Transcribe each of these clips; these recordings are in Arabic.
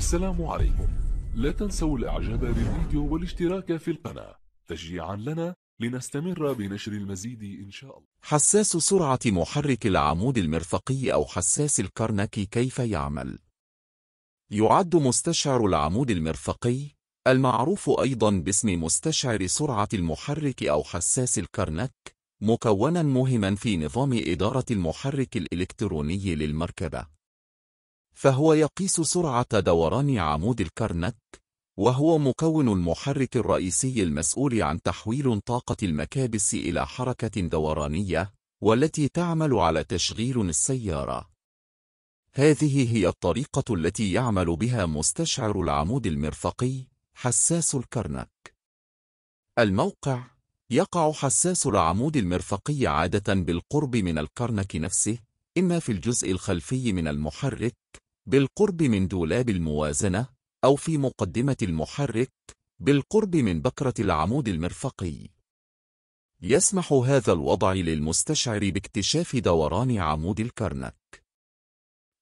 السلام عليكم لا تنسوا الاعجاب بالفيديو والاشتراك في القناة تشجيعا لنا لنستمر بنشر المزيد إن شاء الله حساس سرعة محرك العمود المرفقي أو حساس الكرنكي كيف يعمل؟ يعد مستشعر العمود المرفقي المعروف أيضا باسم مستشعر سرعة المحرك أو حساس الكرنك مكونا مهما في نظام إدارة المحرك الإلكتروني للمركبة فهو يقيس سرعة دوران عمود الكرنك وهو مكون المحرك الرئيسي المسؤول عن تحويل طاقة المكابس إلى حركة دورانية والتي تعمل على تشغيل السيارة هذه هي الطريقة التي يعمل بها مستشعر العمود المرفقي حساس الكرنك الموقع يقع حساس العمود المرفقي عادة بالقرب من الكرنك نفسه إما في الجزء الخلفي من المحرك بالقرب من دولاب الموازنة أو في مقدمة المحرك بالقرب من بكرة العمود المرفقي يسمح هذا الوضع للمستشعر باكتشاف دوران عمود الكرنك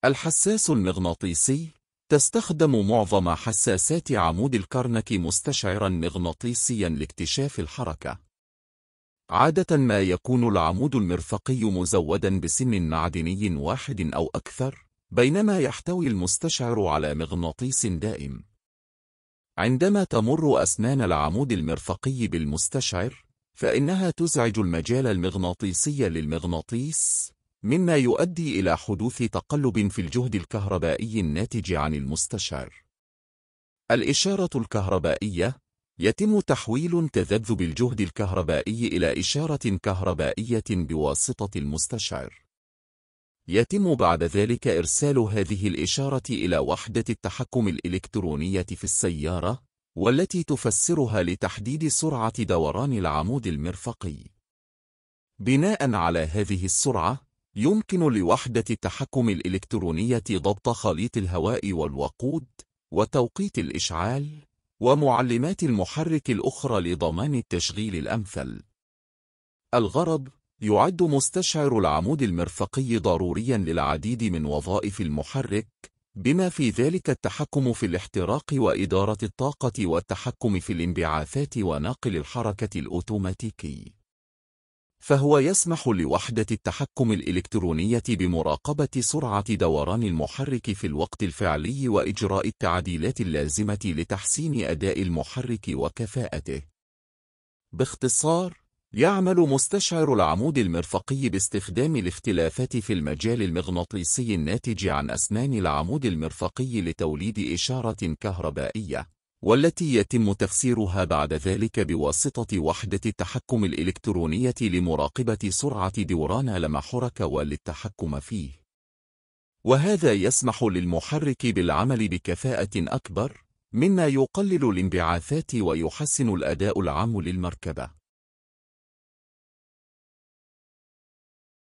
الحساس المغناطيسي تستخدم معظم حساسات عمود الكرنك مستشعرا مغناطيسيا لاكتشاف الحركة عادة ما يكون العمود المرفقي مزودا بسن معدني واحد أو أكثر بينما يحتوي المستشعر على مغناطيس دائم. عندما تمر أسنان العمود المرفقي بالمستشعر، فإنها تزعج المجال المغناطيسي للمغناطيس، مما يؤدي إلى حدوث تقلب في الجهد الكهربائي الناتج عن المستشعر. الإشارة الكهربائية يتم تحويل تذبذب الجهد الكهربائي إلى إشارة كهربائية بواسطة المستشعر. يتم بعد ذلك إرسال هذه الإشارة إلى وحدة التحكم الإلكترونية في السيارة والتي تفسرها لتحديد سرعة دوران العمود المرفقي بناء على هذه السرعة يمكن لوحدة التحكم الإلكترونية ضبط خليط الهواء والوقود وتوقيت الإشعال ومعلمات المحرك الأخرى لضمان التشغيل الأمثل الغرض يعد مستشعر العمود المرفقي ضروريا للعديد من وظائف المحرك بما في ذلك التحكم في الاحتراق وإدارة الطاقة والتحكم في الانبعاثات وناقل الحركة الأوتوماتيكي فهو يسمح لوحدة التحكم الإلكترونية بمراقبة سرعة دوران المحرك في الوقت الفعلي وإجراء التعديلات اللازمة لتحسين أداء المحرك وكفاءته باختصار يعمل مستشعر العمود المرفقي باستخدام الاختلافات في المجال المغناطيسي الناتج عن أسنان العمود المرفقي لتوليد إشارة كهربائية والتي يتم تفسيرها بعد ذلك بواسطة وحدة التحكم الإلكترونية لمراقبة سرعة دوران المحرك وللتحكم فيه وهذا يسمح للمحرك بالعمل بكفاءة أكبر مما يقلل الانبعاثات ويحسن الأداء العام للمركبة